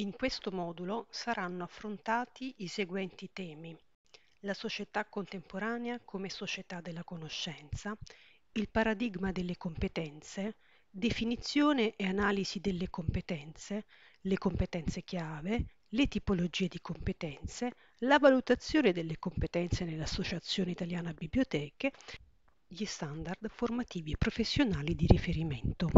In questo modulo saranno affrontati i seguenti temi. La società contemporanea come società della conoscenza, il paradigma delle competenze, definizione e analisi delle competenze, le competenze chiave, le tipologie di competenze, la valutazione delle competenze nell'Associazione Italiana Biblioteche, gli standard formativi e professionali di riferimento.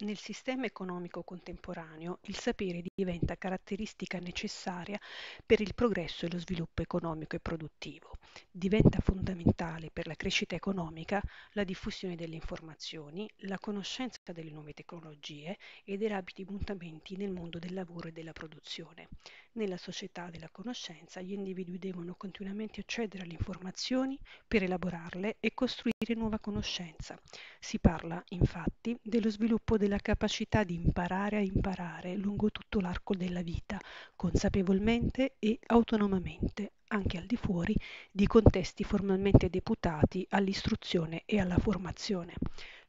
Nel sistema economico contemporaneo il sapere diventa caratteristica necessaria per il progresso e lo sviluppo economico e produttivo. Diventa fondamentale per la crescita economica la diffusione delle informazioni, la conoscenza delle nuove tecnologie e dei rapidi mutamenti nel mondo del lavoro e della produzione. Nella società della conoscenza gli individui devono continuamente accedere alle informazioni per elaborarle e costruire nuova conoscenza. Si parla infatti dello sviluppo della capacità di imparare a imparare lungo tutto l'arco della vita, consapevolmente e autonomamente, anche al di fuori di contesti formalmente deputati all'istruzione e alla formazione.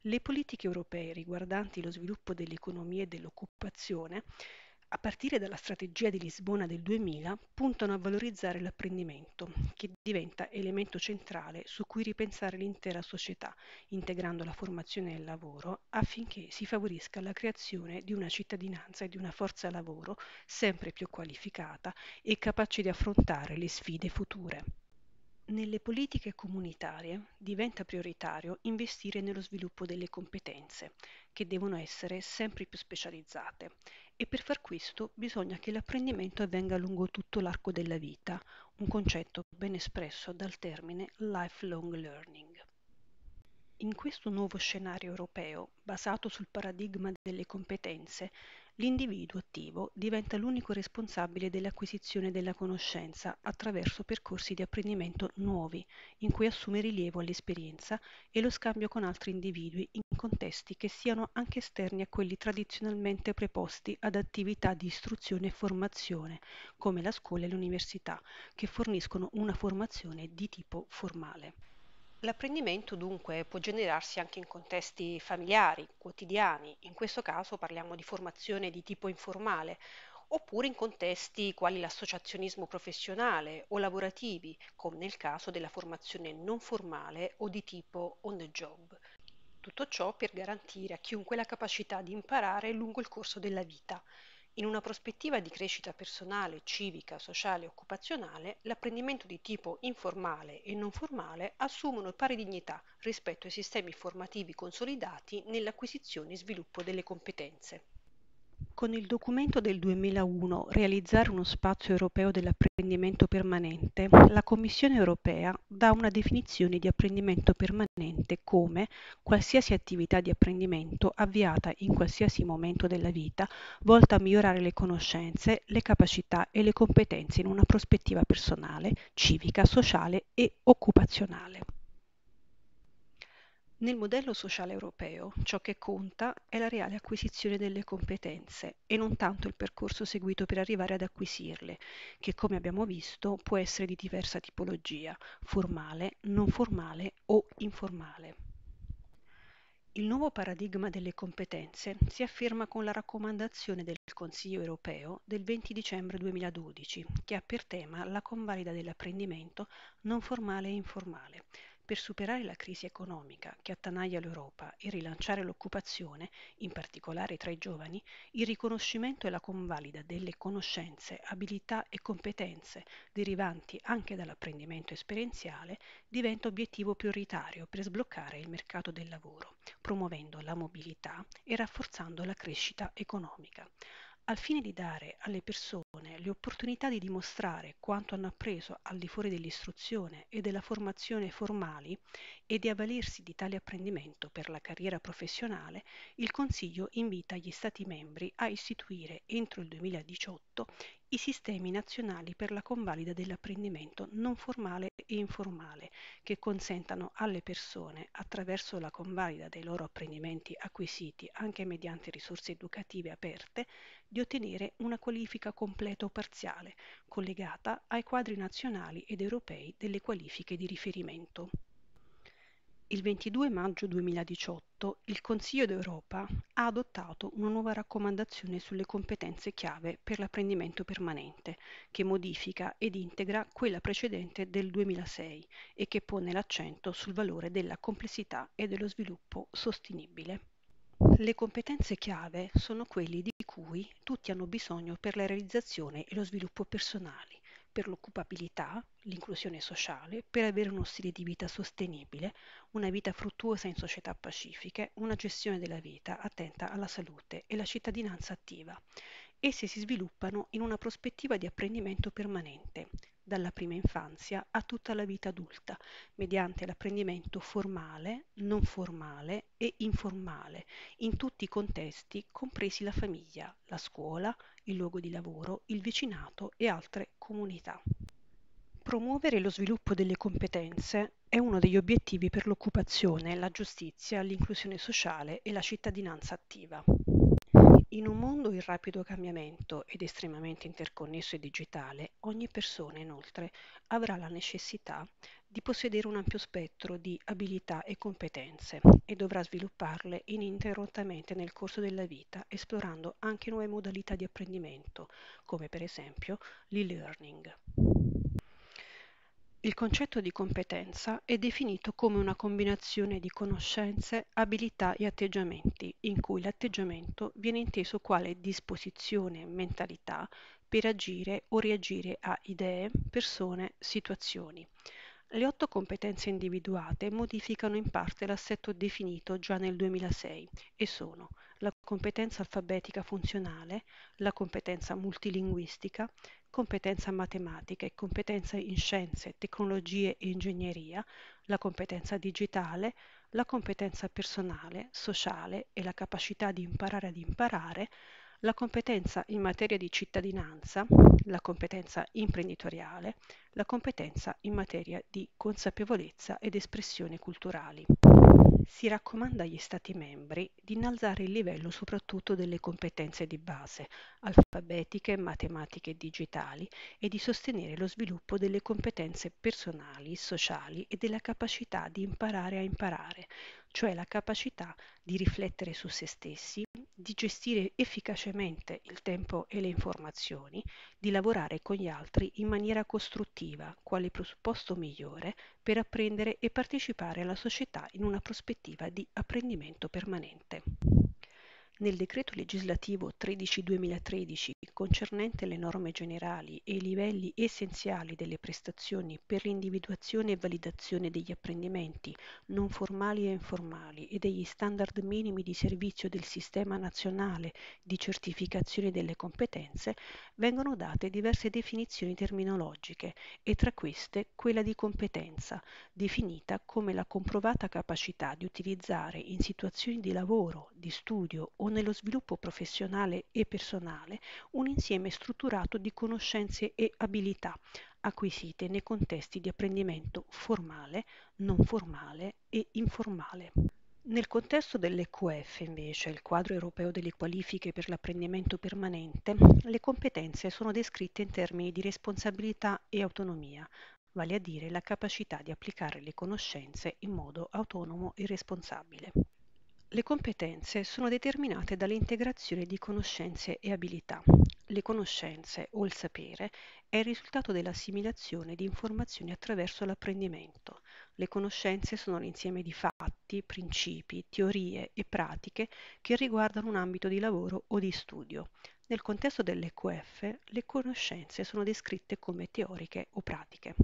Le politiche europee riguardanti lo sviluppo dell'economia e dell'occupazione a partire dalla strategia di Lisbona del 2000, puntano a valorizzare l'apprendimento, che diventa elemento centrale su cui ripensare l'intera società, integrando la formazione e il lavoro, affinché si favorisca la creazione di una cittadinanza e di una forza lavoro sempre più qualificata e capace di affrontare le sfide future. Nelle politiche comunitarie diventa prioritario investire nello sviluppo delle competenze, che devono essere sempre più specializzate e per far questo bisogna che l'apprendimento avvenga lungo tutto l'arco della vita, un concetto ben espresso dal termine lifelong learning. In questo nuovo scenario europeo, basato sul paradigma delle competenze, l'individuo attivo diventa l'unico responsabile dell'acquisizione della conoscenza attraverso percorsi di apprendimento nuovi, in cui assume rilievo all'esperienza e lo scambio con altri individui in contesti che siano anche esterni a quelli tradizionalmente preposti ad attività di istruzione e formazione, come la scuola e l'università, che forniscono una formazione di tipo formale. L'apprendimento dunque può generarsi anche in contesti familiari, quotidiani, in questo caso parliamo di formazione di tipo informale, oppure in contesti quali l'associazionismo professionale o lavorativi, come nel caso della formazione non formale o di tipo on the job. Tutto ciò per garantire a chiunque la capacità di imparare lungo il corso della vita. In una prospettiva di crescita personale, civica, sociale e occupazionale, l'apprendimento di tipo informale e non formale assumono pari dignità rispetto ai sistemi formativi consolidati nell'acquisizione e sviluppo delle competenze. Con il documento del 2001 Realizzare uno spazio europeo dell'apprendimento permanente, la Commissione europea dà una definizione di apprendimento permanente come qualsiasi attività di apprendimento avviata in qualsiasi momento della vita volta a migliorare le conoscenze, le capacità e le competenze in una prospettiva personale, civica, sociale e occupazionale. Nel modello sociale europeo ciò che conta è la reale acquisizione delle competenze e non tanto il percorso seguito per arrivare ad acquisirle, che come abbiamo visto può essere di diversa tipologia, formale, non formale o informale. Il nuovo paradigma delle competenze si afferma con la raccomandazione del Consiglio europeo del 20 dicembre 2012, che ha per tema la convalida dell'apprendimento non formale e informale, per superare la crisi economica che attanaglia l'Europa e rilanciare l'occupazione, in particolare tra i giovani, il riconoscimento e la convalida delle conoscenze, abilità e competenze derivanti anche dall'apprendimento esperienziale diventa obiettivo prioritario per sbloccare il mercato del lavoro, promuovendo la mobilità e rafforzando la crescita economica al fine di dare alle persone le opportunità di dimostrare quanto hanno appreso al di fuori dell'istruzione e della formazione formali e di avvalersi di tale apprendimento per la carriera professionale, il Consiglio invita gli Stati membri a istituire entro il 2018 i sistemi nazionali per la convalida dell'apprendimento non formale e informale, che consentano alle persone, attraverso la convalida dei loro apprendimenti acquisiti anche mediante risorse educative aperte, di ottenere una qualifica completa o parziale, collegata ai quadri nazionali ed europei delle qualifiche di riferimento. Il 22 maggio 2018 il Consiglio d'Europa ha adottato una nuova raccomandazione sulle competenze chiave per l'apprendimento permanente, che modifica ed integra quella precedente del 2006 e che pone l'accento sul valore della complessità e dello sviluppo sostenibile. Le competenze chiave sono quelle di cui tutti hanno bisogno per la realizzazione e lo sviluppo personali per l'occupabilità, l'inclusione sociale, per avere uno stile di vita sostenibile, una vita fruttuosa in società pacifiche, una gestione della vita attenta alla salute e la cittadinanza attiva. Esse si sviluppano in una prospettiva di apprendimento permanente, dalla prima infanzia a tutta la vita adulta, mediante l'apprendimento formale, non formale e informale, in tutti i contesti, compresi la famiglia, la scuola, il luogo di lavoro, il vicinato e altre comunità. Promuovere lo sviluppo delle competenze è uno degli obiettivi per l'occupazione, la giustizia, l'inclusione sociale e la cittadinanza attiva. In un mondo in rapido cambiamento ed estremamente interconnesso e digitale, ogni persona inoltre avrà la necessità di possedere un ampio spettro di abilità e competenze e dovrà svilupparle ininterrottamente nel corso della vita, esplorando anche nuove modalità di apprendimento, come per esempio l'e-learning. Il concetto di competenza è definito come una combinazione di conoscenze, abilità e atteggiamenti, in cui l'atteggiamento viene inteso quale disposizione, mentalità per agire o reagire a idee, persone, situazioni. Le otto competenze individuate modificano in parte l'assetto definito già nel 2006 e sono la competenza alfabetica funzionale, la competenza multilinguistica, competenza matematica e competenza in scienze, tecnologie e ingegneria, la competenza digitale, la competenza personale, sociale e la capacità di imparare ad imparare, la competenza in materia di cittadinanza, la competenza imprenditoriale, la competenza in materia di consapevolezza ed espressione culturali. Si raccomanda agli Stati membri di innalzare il livello soprattutto delle competenze di base, alfabetiche, matematiche e digitali, e di sostenere lo sviluppo delle competenze personali, sociali e della capacità di imparare a imparare, cioè la capacità di riflettere su se stessi, di gestire efficacemente il tempo e le informazioni, di lavorare con gli altri in maniera costruttiva, quale presupposto migliore per apprendere e partecipare alla società in una prospettiva di apprendimento permanente nel decreto legislativo 13-2013 concernente le norme generali e i livelli essenziali delle prestazioni per l'individuazione e validazione degli apprendimenti non formali e informali e degli standard minimi di servizio del Sistema nazionale di certificazione delle competenze, vengono date diverse definizioni terminologiche e tra queste quella di competenza, definita come la comprovata capacità di utilizzare in situazioni di lavoro, di studio o o nello sviluppo professionale e personale un insieme strutturato di conoscenze e abilità acquisite nei contesti di apprendimento formale, non formale e informale. Nel contesto dell'EQF, invece, il quadro europeo delle qualifiche per l'apprendimento permanente, le competenze sono descritte in termini di responsabilità e autonomia, vale a dire la capacità di applicare le conoscenze in modo autonomo e responsabile. Le competenze sono determinate dall'integrazione di conoscenze e abilità. Le conoscenze o il sapere è il risultato dell'assimilazione di informazioni attraverso l'apprendimento. Le conoscenze sono l'insieme di fatti, principi, teorie e pratiche che riguardano un ambito di lavoro o di studio. Nel contesto dell'EQF, le conoscenze sono descritte come teoriche o pratiche.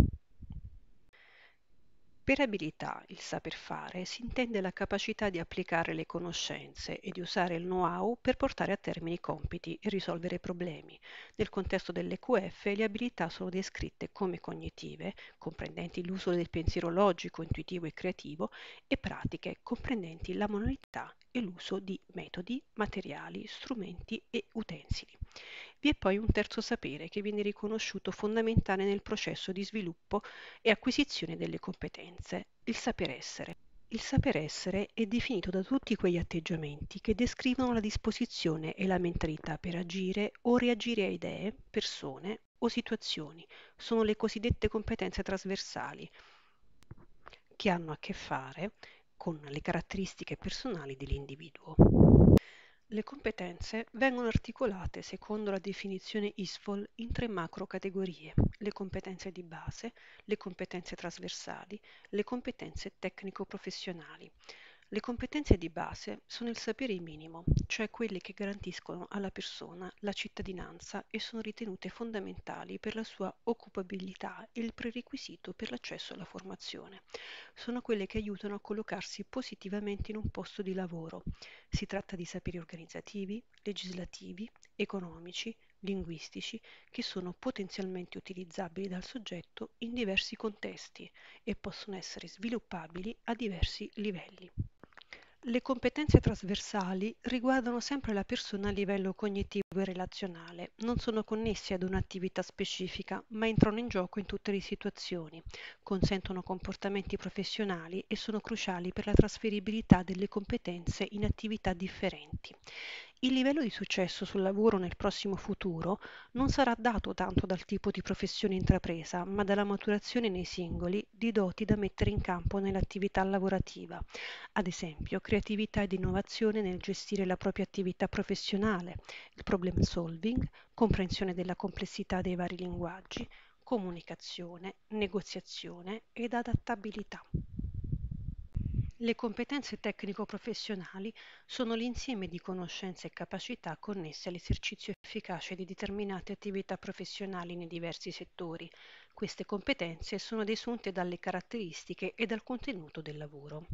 Per abilità, il saper fare, si intende la capacità di applicare le conoscenze e di usare il know-how per portare a termine i compiti e risolvere problemi. Nel contesto dell'EQF le abilità sono descritte come cognitive, comprendenti l'uso del pensiero logico, intuitivo e creativo, e pratiche, comprendenti la manualità e l'uso di metodi, materiali, strumenti e utensili. Vi è poi un terzo sapere che viene riconosciuto fondamentale nel processo di sviluppo e acquisizione delle competenze, il saper essere. Il saper essere è definito da tutti quegli atteggiamenti che descrivono la disposizione e la mentalità per agire o reagire a idee, persone o situazioni. Sono le cosiddette competenze trasversali che hanno a che fare con le caratteristiche personali dell'individuo. Le competenze vengono articolate secondo la definizione ISFOL, in tre macro-categorie: le competenze di base, le competenze trasversali, le competenze tecnico-professionali. Le competenze di base sono il sapere minimo, cioè quelle che garantiscono alla persona la cittadinanza e sono ritenute fondamentali per la sua occupabilità e il prerequisito per l'accesso alla formazione. Sono quelle che aiutano a collocarsi positivamente in un posto di lavoro. Si tratta di saperi organizzativi, legislativi, economici, linguistici che sono potenzialmente utilizzabili dal soggetto in diversi contesti e possono essere sviluppabili a diversi livelli. Le competenze trasversali riguardano sempre la persona a livello cognitivo e relazionale, non sono connessi ad un'attività specifica, ma entrano in gioco in tutte le situazioni, consentono comportamenti professionali e sono cruciali per la trasferibilità delle competenze in attività differenti. Il livello di successo sul lavoro nel prossimo futuro non sarà dato tanto dal tipo di professione intrapresa, ma dalla maturazione nei singoli di doti da mettere in campo nell'attività lavorativa, ad esempio creatività ed innovazione nel gestire la propria attività professionale, il problem solving, comprensione della complessità dei vari linguaggi, comunicazione, negoziazione ed adattabilità. Le competenze tecnico-professionali sono l'insieme di conoscenze e capacità connesse all'esercizio efficace di determinate attività professionali nei diversi settori. Queste competenze sono desunte dalle caratteristiche e dal contenuto del lavoro.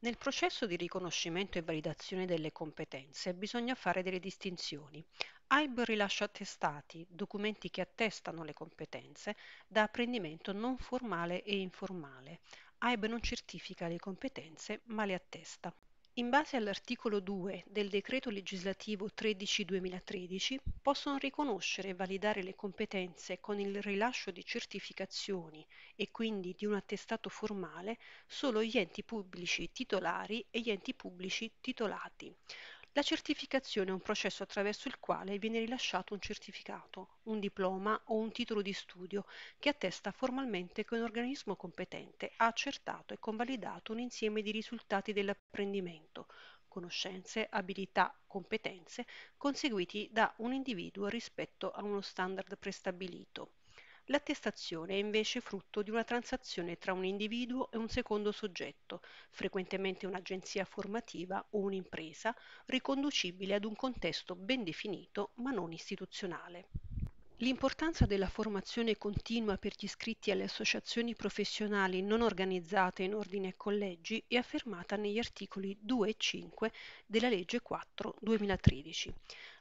Nel processo di riconoscimento e validazione delle competenze bisogna fare delle distinzioni. AIB rilascia attestati, documenti che attestano le competenze, da apprendimento non formale e informale. AIB non certifica le competenze, ma le attesta. In base all'articolo 2 del decreto legislativo 13-2013 possono riconoscere e validare le competenze con il rilascio di certificazioni e quindi di un attestato formale solo gli enti pubblici titolari e gli enti pubblici titolati, la certificazione è un processo attraverso il quale viene rilasciato un certificato, un diploma o un titolo di studio che attesta formalmente che un organismo competente ha accertato e convalidato un insieme di risultati dell'apprendimento, conoscenze, abilità, competenze conseguiti da un individuo rispetto a uno standard prestabilito L'attestazione è invece frutto di una transazione tra un individuo e un secondo soggetto, frequentemente un'agenzia formativa o un'impresa, riconducibile ad un contesto ben definito ma non istituzionale. L'importanza della formazione continua per gli iscritti alle associazioni professionali non organizzate in ordine e collegi è affermata negli articoli 2 e 5 della legge 4 2013.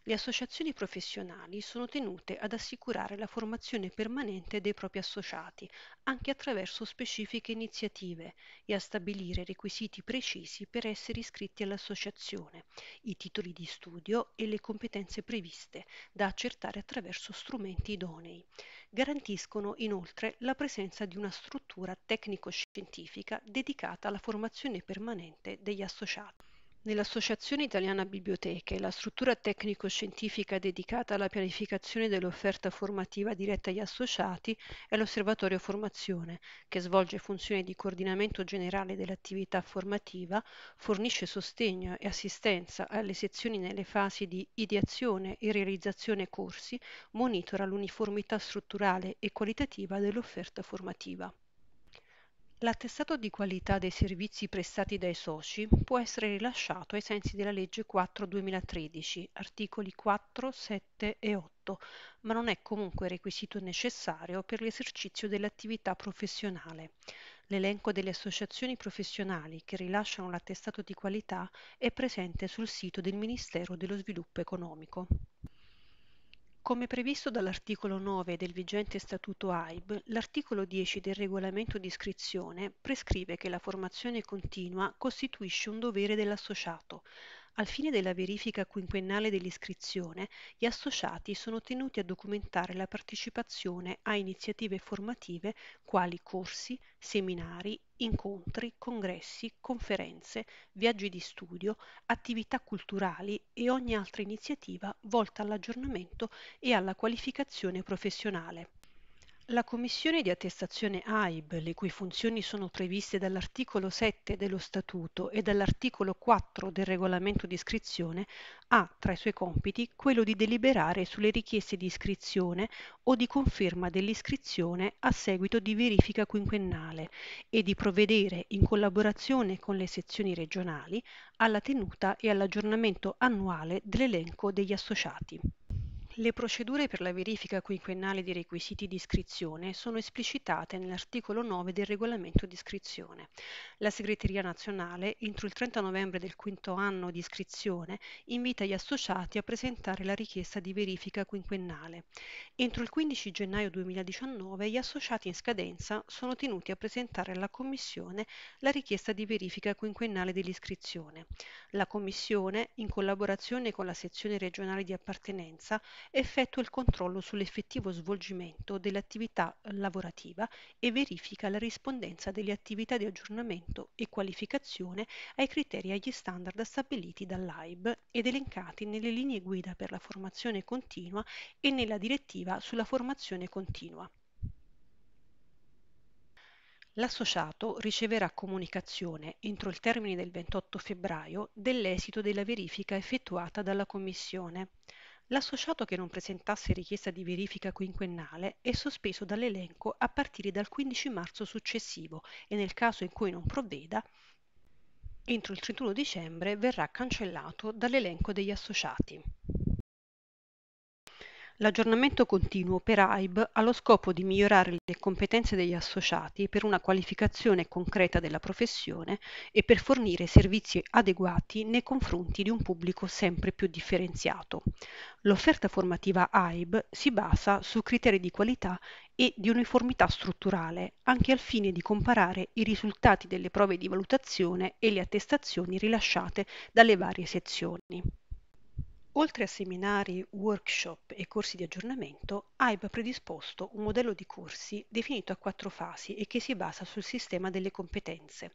Le associazioni professionali sono tenute ad assicurare la formazione permanente dei propri associati, anche attraverso specifiche iniziative, e a stabilire requisiti precisi per essere iscritti all'associazione, i titoli di studio e le competenze previste, da accertare attraverso strumenti idonei. Garantiscono inoltre la presenza di una struttura tecnico-scientifica dedicata alla formazione permanente degli associati. Nell'Associazione Italiana Biblioteche la struttura tecnico-scientifica dedicata alla pianificazione dell'offerta formativa diretta agli associati è l'Osservatorio Formazione, che svolge funzioni di coordinamento generale dell'attività formativa, fornisce sostegno e assistenza alle sezioni nelle fasi di ideazione e realizzazione corsi, monitora l'uniformità strutturale e qualitativa dell'offerta formativa. L'attestato di qualità dei servizi prestati dai soci può essere rilasciato ai sensi della legge 4-2013, articoli 4, 7 e 8, ma non è comunque requisito necessario per l'esercizio dell'attività professionale. L'elenco delle associazioni professionali che rilasciano l'attestato di qualità è presente sul sito del Ministero dello Sviluppo Economico. Come previsto dall'articolo 9 del vigente Statuto AIB, l'articolo 10 del regolamento di iscrizione prescrive che la formazione continua costituisce un dovere dell'associato. Al fine della verifica quinquennale dell'iscrizione, gli associati sono tenuti a documentare la partecipazione a iniziative formative quali corsi, seminari incontri, congressi, conferenze, viaggi di studio, attività culturali e ogni altra iniziativa volta all'aggiornamento e alla qualificazione professionale. La commissione di attestazione AIB, le cui funzioni sono previste dall'articolo 7 dello Statuto e dall'articolo 4 del regolamento di iscrizione, ha tra i suoi compiti quello di deliberare sulle richieste di iscrizione o di conferma dell'iscrizione a seguito di verifica quinquennale e di provvedere, in collaborazione con le sezioni regionali, alla tenuta e all'aggiornamento annuale dell'elenco degli associati. Le procedure per la verifica quinquennale dei requisiti di iscrizione sono esplicitate nell'articolo 9 del regolamento di iscrizione. La Segreteria nazionale, entro il 30 novembre del quinto anno di iscrizione, invita gli associati a presentare la richiesta di verifica quinquennale. Entro il 15 gennaio 2019 gli associati in scadenza sono tenuti a presentare alla Commissione la richiesta di verifica quinquennale dell'iscrizione. La Commissione, in collaborazione con la sezione regionale di appartenenza, effettua il controllo sull'effettivo svolgimento dell'attività lavorativa e verifica la rispondenza delle attività di aggiornamento e qualificazione ai criteri e agli standard stabiliti dall'AIB ed elencati nelle linee guida per la formazione continua e nella direttiva sulla formazione continua. L'associato riceverà comunicazione entro il termine del 28 febbraio dell'esito della verifica effettuata dalla Commissione. L'associato che non presentasse richiesta di verifica quinquennale è sospeso dall'elenco a partire dal 15 marzo successivo e nel caso in cui non provveda, entro il 31 dicembre verrà cancellato dall'elenco degli associati. L'aggiornamento continuo per AIB ha lo scopo di migliorare le competenze degli associati per una qualificazione concreta della professione e per fornire servizi adeguati nei confronti di un pubblico sempre più differenziato. L'offerta formativa AIB si basa su criteri di qualità e di uniformità strutturale, anche al fine di comparare i risultati delle prove di valutazione e le attestazioni rilasciate dalle varie sezioni. Oltre a seminari, workshop e corsi di aggiornamento, AIB ha predisposto un modello di corsi definito a quattro fasi e che si basa sul sistema delle competenze.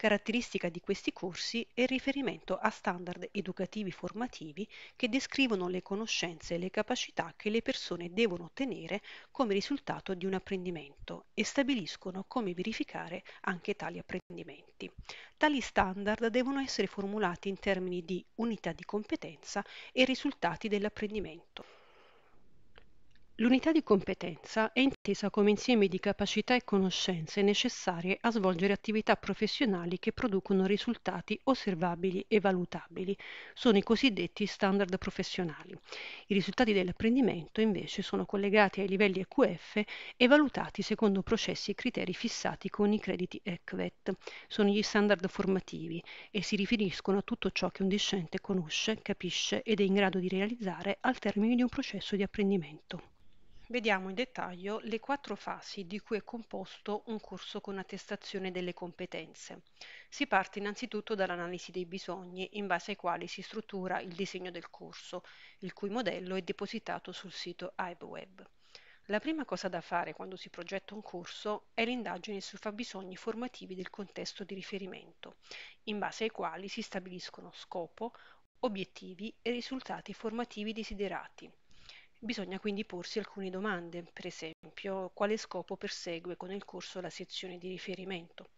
Caratteristica di questi corsi è il riferimento a standard educativi formativi che descrivono le conoscenze e le capacità che le persone devono ottenere come risultato di un apprendimento e stabiliscono come verificare anche tali apprendimenti. Tali standard devono essere formulati in termini di unità di competenza e risultati dell'apprendimento. L'unità di competenza è intesa come insieme di capacità e conoscenze necessarie a svolgere attività professionali che producono risultati osservabili e valutabili. Sono i cosiddetti standard professionali. I risultati dell'apprendimento invece sono collegati ai livelli EQF e valutati secondo processi e criteri fissati con i crediti ECVET. Sono gli standard formativi e si riferiscono a tutto ciò che un discente conosce, capisce ed è in grado di realizzare al termine di un processo di apprendimento vediamo in dettaglio le quattro fasi di cui è composto un corso con attestazione delle competenze. Si parte innanzitutto dall'analisi dei bisogni in base ai quali si struttura il disegno del corso, il cui modello è depositato sul sito IBWeb. La prima cosa da fare quando si progetta un corso è l'indagine sui fabbisogni formativi del contesto di riferimento, in base ai quali si stabiliscono scopo, obiettivi e risultati formativi desiderati, Bisogna quindi porsi alcune domande, per esempio quale scopo persegue con il corso la sezione di riferimento.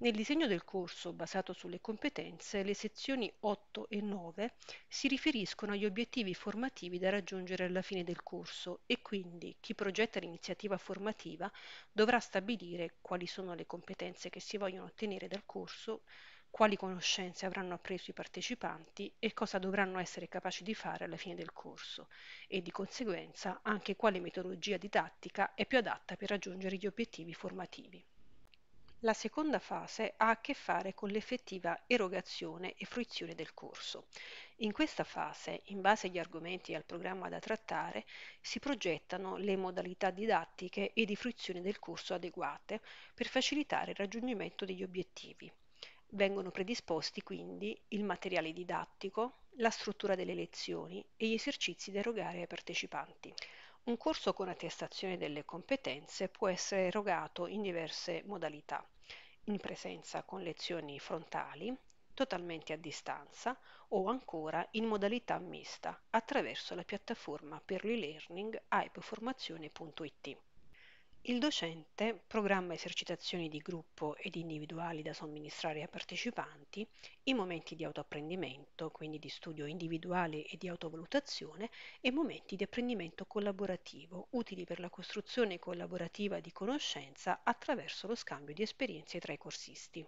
Nel disegno del corso basato sulle competenze, le sezioni 8 e 9 si riferiscono agli obiettivi formativi da raggiungere alla fine del corso e quindi chi progetta l'iniziativa formativa dovrà stabilire quali sono le competenze che si vogliono ottenere dal corso, quali conoscenze avranno appreso i partecipanti e cosa dovranno essere capaci di fare alla fine del corso e di conseguenza anche quale metodologia didattica è più adatta per raggiungere gli obiettivi formativi. La seconda fase ha a che fare con l'effettiva erogazione e fruizione del corso. In questa fase, in base agli argomenti e al programma da trattare, si progettano le modalità didattiche e di fruizione del corso adeguate per facilitare il raggiungimento degli obiettivi Vengono predisposti quindi il materiale didattico, la struttura delle lezioni e gli esercizi da erogare ai partecipanti. Un corso con attestazione delle competenze può essere erogato in diverse modalità, in presenza con lezioni frontali, totalmente a distanza o ancora in modalità mista attraverso la piattaforma per l'e-learning aipformazione.it. Il docente programma esercitazioni di gruppo ed individuali da somministrare ai partecipanti, i momenti di autoapprendimento, quindi di studio individuale e di autovalutazione, e momenti di apprendimento collaborativo, utili per la costruzione collaborativa di conoscenza attraverso lo scambio di esperienze tra i corsisti.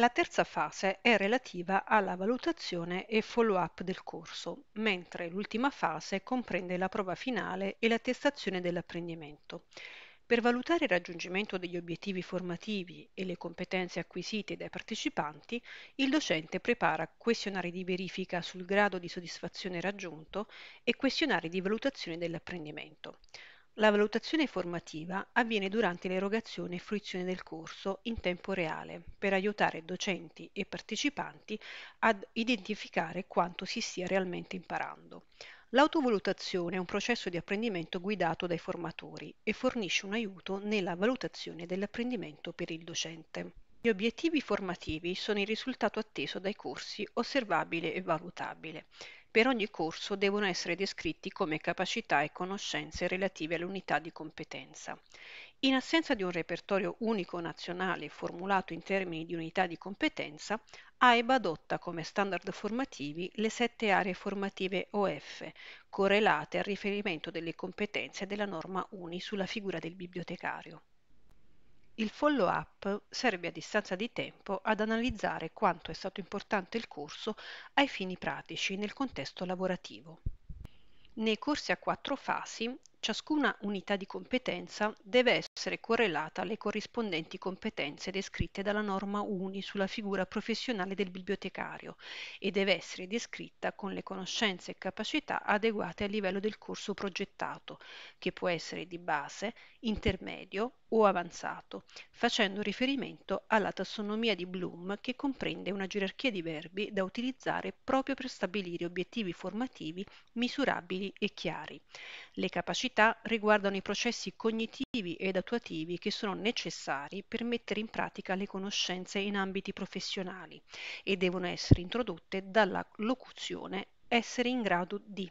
La terza fase è relativa alla valutazione e follow-up del corso, mentre l'ultima fase comprende la prova finale e l'attestazione dell'apprendimento. Per valutare il raggiungimento degli obiettivi formativi e le competenze acquisite dai partecipanti, il docente prepara questionari di verifica sul grado di soddisfazione raggiunto e questionari di valutazione dell'apprendimento. La valutazione formativa avviene durante l'erogazione e fruizione del corso in tempo reale per aiutare docenti e partecipanti ad identificare quanto si stia realmente imparando. L'autovalutazione è un processo di apprendimento guidato dai formatori e fornisce un aiuto nella valutazione dell'apprendimento per il docente. Gli obiettivi formativi sono il risultato atteso dai corsi osservabile e valutabile. Per ogni corso devono essere descritti come capacità e conoscenze relative all'unità di competenza. In assenza di un repertorio unico nazionale formulato in termini di unità di competenza, AIBA adotta come standard formativi le sette aree formative OF, correlate al riferimento delle competenze della norma UNI sulla figura del bibliotecario. Il follow-up serve a distanza di tempo ad analizzare quanto è stato importante il corso ai fini pratici nel contesto lavorativo. Nei corsi a quattro fasi, ciascuna unità di competenza deve essere correlata alle corrispondenti competenze descritte dalla norma UNI sulla figura professionale del bibliotecario e deve essere descritta con le conoscenze e capacità adeguate al livello del corso progettato, che può essere di base, intermedio o avanzato, facendo riferimento alla tassonomia di Bloom che comprende una gerarchia di verbi da utilizzare proprio per stabilire obiettivi formativi misurabili e chiari. Le capacità riguardano i processi cognitivi ed attuativi che sono necessari per mettere in pratica le conoscenze in ambiti professionali e devono essere introdotte dalla locuzione essere in grado di.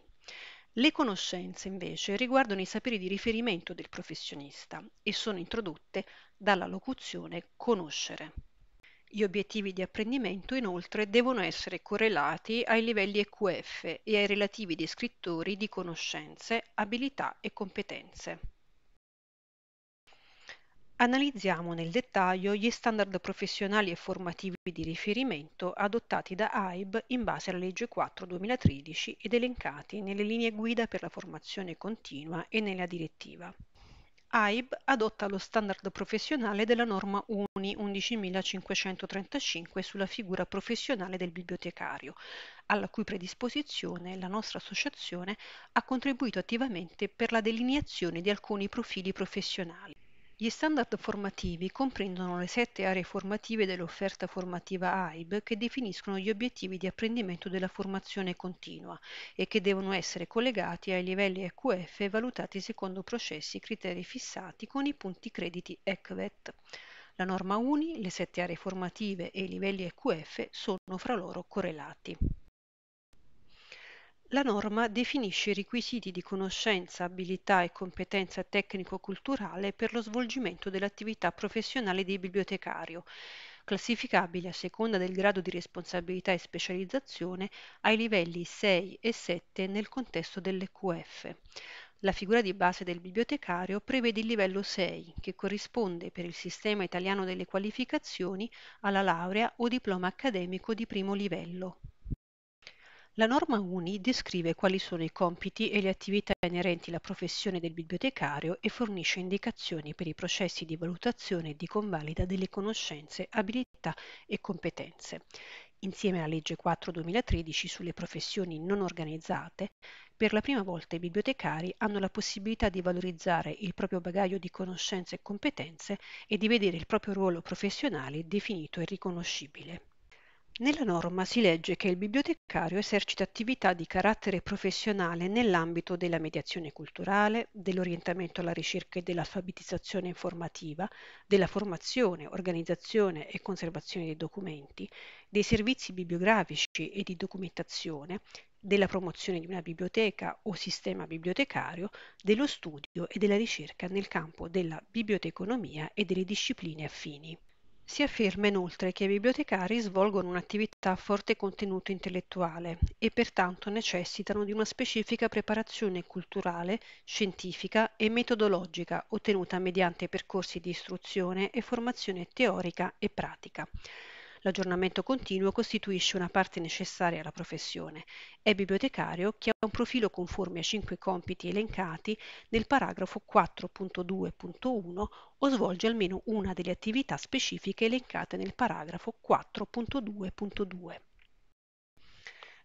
Le conoscenze, invece, riguardano i saperi di riferimento del professionista e sono introdotte dalla locuzione conoscere. Gli obiettivi di apprendimento inoltre devono essere correlati ai livelli EQF e ai relativi descrittori di conoscenze, abilità e competenze. Analizziamo nel dettaglio gli standard professionali e formativi di riferimento adottati da AIB in base alla legge 4 2013 ed elencati nelle linee guida per la formazione continua e nella direttiva. AIB adotta lo standard professionale della norma UNI 11535 sulla figura professionale del bibliotecario, alla cui predisposizione la nostra associazione ha contribuito attivamente per la delineazione di alcuni profili professionali gli standard formativi comprendono le sette aree formative dell'offerta formativa AIB che definiscono gli obiettivi di apprendimento della formazione continua e che devono essere collegati ai livelli EQF valutati secondo processi e criteri fissati con i punti crediti ECVET. La norma UNI, le sette aree formative e i livelli EQF sono fra loro correlati. La norma definisce i requisiti di conoscenza, abilità e competenza tecnico-culturale per lo svolgimento dell'attività professionale di bibliotecario, classificabili a seconda del grado di responsabilità e specializzazione ai livelli 6 e 7 nel contesto dell'EQF. La figura di base del bibliotecario prevede il livello 6, che corrisponde per il sistema italiano delle qualificazioni alla laurea o diploma accademico di primo livello. La norma UNI descrive quali sono i compiti e le attività inerenti alla professione del bibliotecario e fornisce indicazioni per i processi di valutazione e di convalida delle conoscenze, abilità e competenze. Insieme alla legge 4-2013 sulle professioni non organizzate, per la prima volta i bibliotecari hanno la possibilità di valorizzare il proprio bagaglio di conoscenze e competenze e di vedere il proprio ruolo professionale definito e riconoscibile. Nella norma si legge che il bibliotecario esercita attività di carattere professionale nell'ambito della mediazione culturale, dell'orientamento alla ricerca e dell'alfabetizzazione informativa, della formazione, organizzazione e conservazione dei documenti, dei servizi bibliografici e di documentazione, della promozione di una biblioteca o sistema bibliotecario, dello studio e della ricerca nel campo della biblioteconomia e delle discipline affini. Si afferma inoltre che i bibliotecari svolgono un'attività a forte contenuto intellettuale e pertanto necessitano di una specifica preparazione culturale, scientifica e metodologica ottenuta mediante percorsi di istruzione e formazione teorica e pratica. L'aggiornamento continuo costituisce una parte necessaria alla professione. È bibliotecario chi ha un profilo conforme ai cinque compiti elencati nel paragrafo 4.2.1 o svolge almeno una delle attività specifiche elencate nel paragrafo 4.2.2.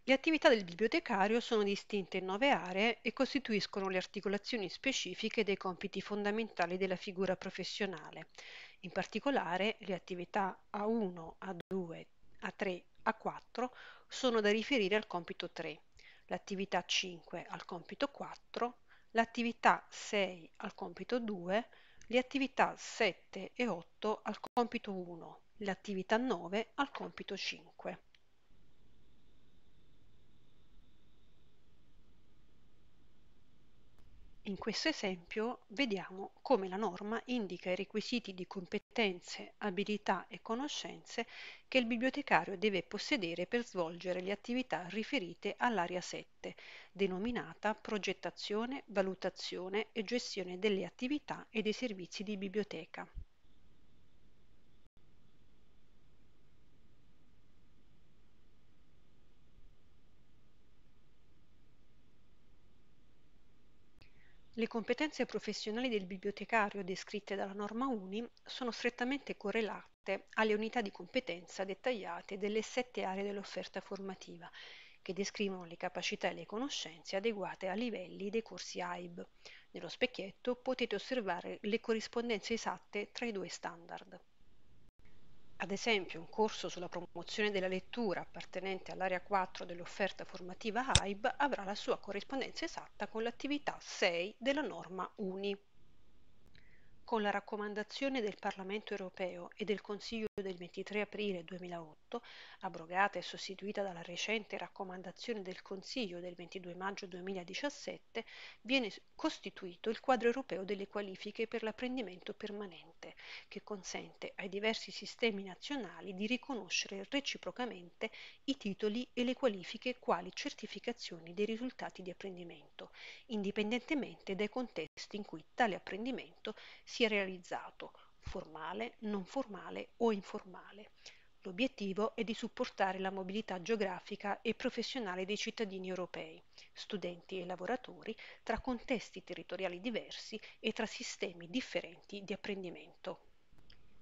Le attività del bibliotecario sono distinte in nove aree e costituiscono le articolazioni specifiche dei compiti fondamentali della figura professionale. In particolare le attività A1, A2, A3, A4 sono da riferire al compito 3, l'attività 5 al compito 4, l'attività 6 al compito 2, le attività 7 e 8 al compito 1, l'attività 9 al compito 5. In questo esempio vediamo come la norma indica i requisiti di competenze, abilità e conoscenze che il bibliotecario deve possedere per svolgere le attività riferite all'area 7, denominata progettazione, valutazione e gestione delle attività e dei servizi di biblioteca. Le competenze professionali del bibliotecario descritte dalla norma UNI sono strettamente correlate alle unità di competenza dettagliate delle sette aree dell'offerta formativa, che descrivono le capacità e le conoscenze adeguate ai livelli dei corsi AIB. Nello specchietto potete osservare le corrispondenze esatte tra i due standard ad esempio un corso sulla promozione della lettura appartenente all'area 4 dell'offerta formativa AIB avrà la sua corrispondenza esatta con l'attività 6 della norma UNI con la raccomandazione del Parlamento europeo e del Consiglio del 23 aprile 2008, abrogata e sostituita dalla recente raccomandazione del Consiglio del 22 maggio 2017, viene costituito il quadro europeo delle qualifiche per l'apprendimento permanente, che consente ai diversi sistemi nazionali di riconoscere reciprocamente i titoli e le qualifiche quali certificazioni dei risultati di apprendimento, indipendentemente dai contesti in cui tale apprendimento si sia realizzato, formale, non formale o informale. L'obiettivo è di supportare la mobilità geografica e professionale dei cittadini europei, studenti e lavoratori, tra contesti territoriali diversi e tra sistemi differenti di apprendimento.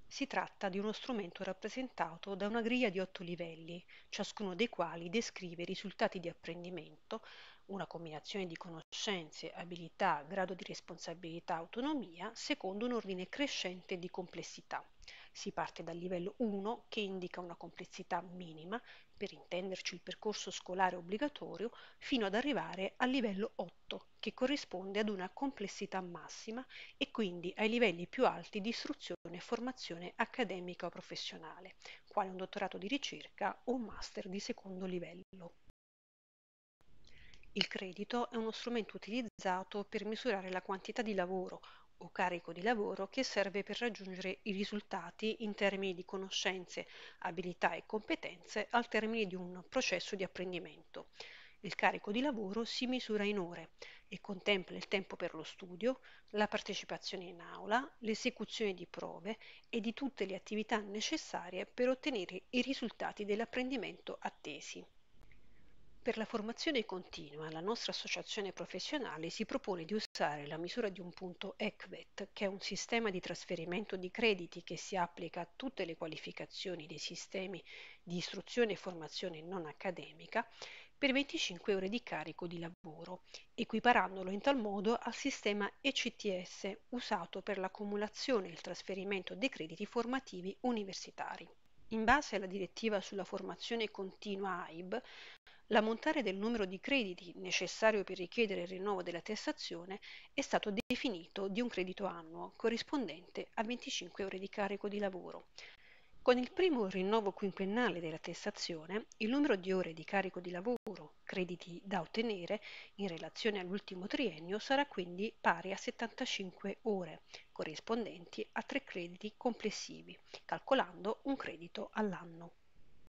Si tratta di uno strumento rappresentato da una griglia di otto livelli, ciascuno dei quali descrive i risultati di apprendimento, una combinazione di conoscenze, abilità, grado di responsabilità, autonomia, secondo un ordine crescente di complessità. Si parte dal livello 1 che indica una complessità minima, per intenderci il percorso scolare obbligatorio, fino ad arrivare al livello 8 che corrisponde ad una complessità massima e quindi ai livelli più alti di istruzione e formazione accademica o professionale, quale un dottorato di ricerca o un master di secondo livello. Il credito è uno strumento utilizzato per misurare la quantità di lavoro o carico di lavoro che serve per raggiungere i risultati in termini di conoscenze, abilità e competenze al termine di un processo di apprendimento. Il carico di lavoro si misura in ore e contempla il tempo per lo studio, la partecipazione in aula, l'esecuzione di prove e di tutte le attività necessarie per ottenere i risultati dell'apprendimento attesi. Per la formazione continua la nostra associazione professionale si propone di usare la misura di un punto ECVET, che è un sistema di trasferimento di crediti che si applica a tutte le qualificazioni dei sistemi di istruzione e formazione non accademica, per 25 ore di carico di lavoro, equiparandolo in tal modo al sistema ECTS usato per l'accumulazione e il trasferimento dei crediti formativi universitari. In base alla direttiva sulla formazione continua AIB, l'ammontare del numero di crediti necessario per richiedere il rinnovo della tessazione è stato definito di un credito annuo corrispondente a 25 ore di carico di lavoro. Con il primo rinnovo quinquennale della tessazione, il numero di ore di carico di lavoro, crediti da ottenere, in relazione all'ultimo triennio sarà quindi pari a 75 ore, corrispondenti a tre crediti complessivi, calcolando un credito all'anno.